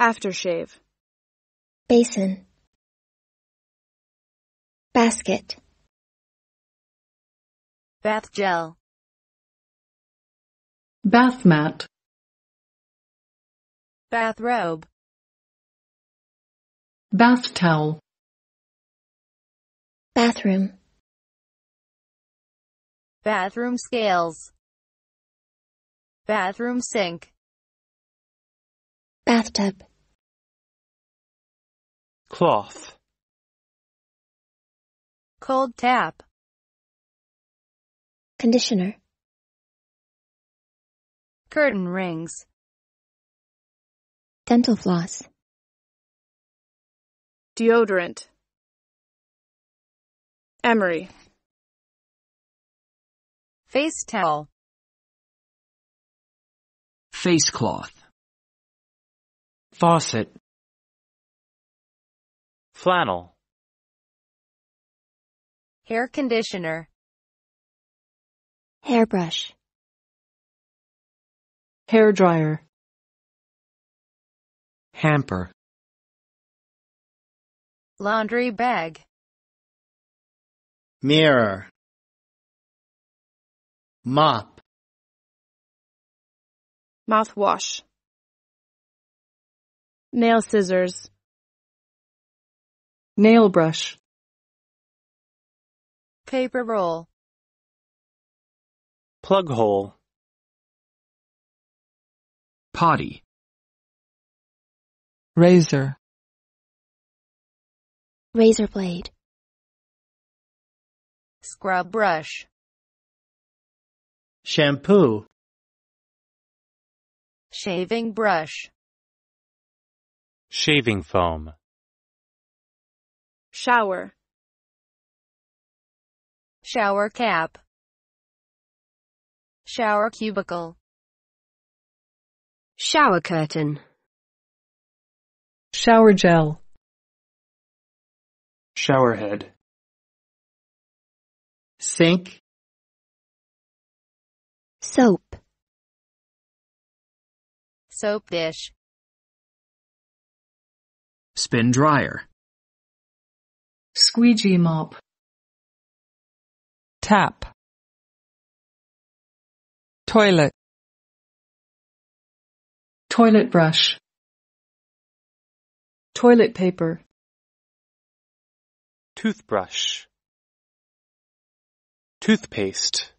Aftershave. Basin. Basket. Bath gel. Bath mat. Bathrobe. Bath towel. Bathroom. Bathroom scales. Bathroom sink. Bathtub. Cloth. Cold tap. Conditioner. Curtain rings. Dental floss. Deodorant. Emery. Face towel. Face cloth. Faucet Flannel Hair conditioner Hairbrush hair dryer, Hamper Laundry bag Mirror Mop Mouthwash Nail scissors. Nail brush. Paper roll. Plug hole. Potty. Razor. Razor blade. Scrub brush. Shampoo. Shaving brush. Shaving foam. Shower. Shower cap. Shower cubicle. Shower curtain. Shower gel. Shower head. Sink. Soap. Soap dish. Spin dryer. Squeegee mop. Tap. Toilet. Toilet brush. Toilet paper. Toothbrush. Toothpaste.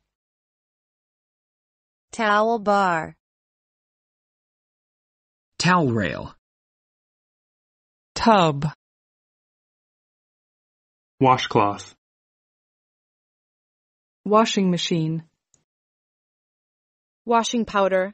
Towel bar. Towel rail tub washcloth washing machine washing powder